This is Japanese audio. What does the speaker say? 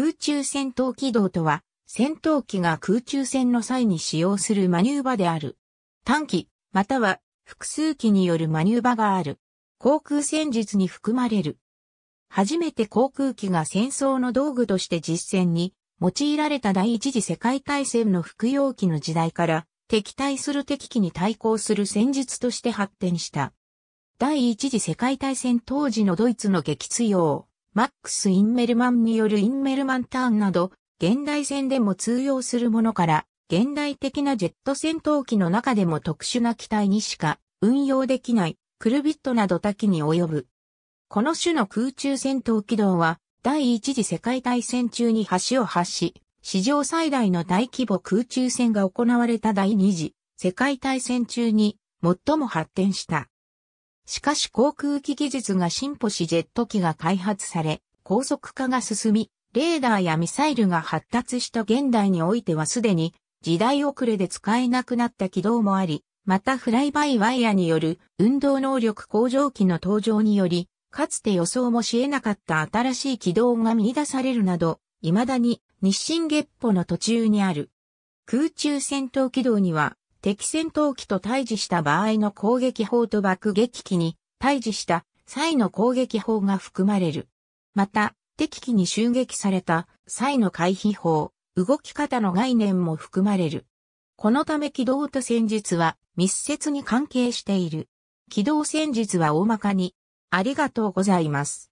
空中戦闘機動とは、戦闘機が空中戦の際に使用するマニューバである。短期、または複数機によるマニューバがある。航空戦術に含まれる。初めて航空機が戦争の道具として実戦に用いられた第一次世界大戦の服用機の時代から敵対する敵機に対抗する戦術として発展した。第一次世界大戦当時のドイツの撃墜用。マックス・インメルマンによるインメルマンターンなど、現代戦でも通用するものから、現代的なジェット戦闘機の中でも特殊な機体にしか運用できないクルビットなど多岐に及ぶ。この種の空中戦闘機動は、第一次世界大戦中に橋を発し、史上最大の大規模空中戦が行われた第二次世界大戦中に最も発展した。しかし航空機技術が進歩しジェット機が開発され、高速化が進み、レーダーやミサイルが発達した現代においてはすでに時代遅れで使えなくなった軌道もあり、またフライバイワイヤによる運動能力向上機の登場により、かつて予想もし得なかった新しい軌道が見出されるなど、未だに日進月歩の途中にある。空中戦闘軌道には敵戦闘機と対峙した場合の攻撃法と爆撃機に対峙した際の攻撃法が含まれる。また、敵機に襲撃された際の回避法、動き方の概念も含まれる。このため機動と戦術は密接に関係している。機動戦術は大まかに。ありがとうございます。